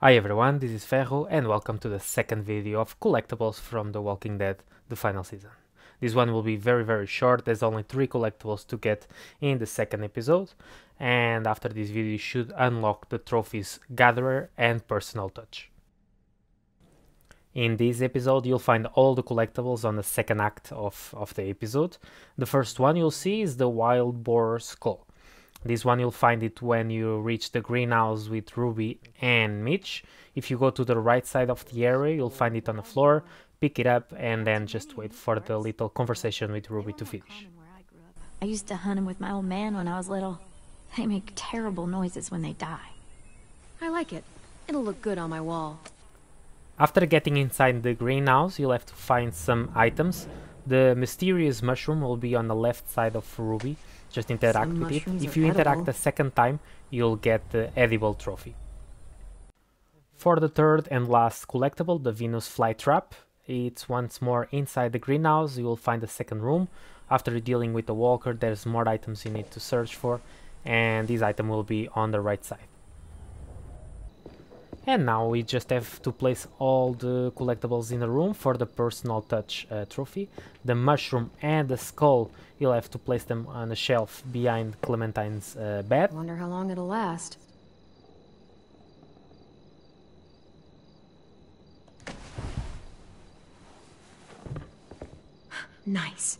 Hi everyone, this is Ferro and welcome to the second video of collectibles from The Walking Dead, the final season. This one will be very very short, there's only 3 collectibles to get in the second episode and after this video you should unlock the trophies Gatherer and Personal Touch. In this episode you'll find all the collectibles on the second act of, of the episode. The first one you'll see is the Wild boar skull. This one you'll find it when you reach the greenhouse with Ruby and Mitch. If you go to the right side of the area, you'll find it on the floor, pick it up, and then just wait for the little conversation with Ruby to finish. I used to hunt them with my old man when I was little. They make terrible noises when they die. I like it. It'll look good on my wall. After getting inside the greenhouse, you'll have to find some items. The mysterious mushroom will be on the left side of Ruby. Just interact Some with it. If you edible. interact a second time, you'll get the edible trophy. For the third and last collectible, the Venus flytrap, it's once more inside the greenhouse, you will find the second room. After dealing with the walker, there's more items you need to search for, and this item will be on the right side. And now we just have to place all the collectibles in the room for the personal touch uh, trophy. The mushroom and the skull, you'll have to place them on a shelf behind Clementine's uh, bed. Wonder how long it'll last. nice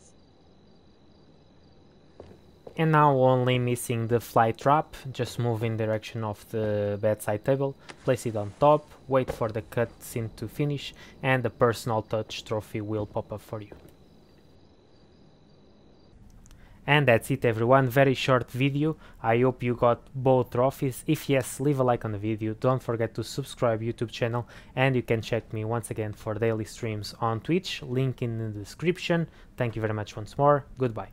and now only missing the fly trap, just move in direction of the bedside table, place it on top, wait for the cutscene to finish, and the personal touch trophy will pop up for you. And that's it everyone, very short video, I hope you got both trophies, if yes leave a like on the video, don't forget to subscribe YouTube channel and you can check me once again for daily streams on Twitch, link in the description, thank you very much once more, goodbye.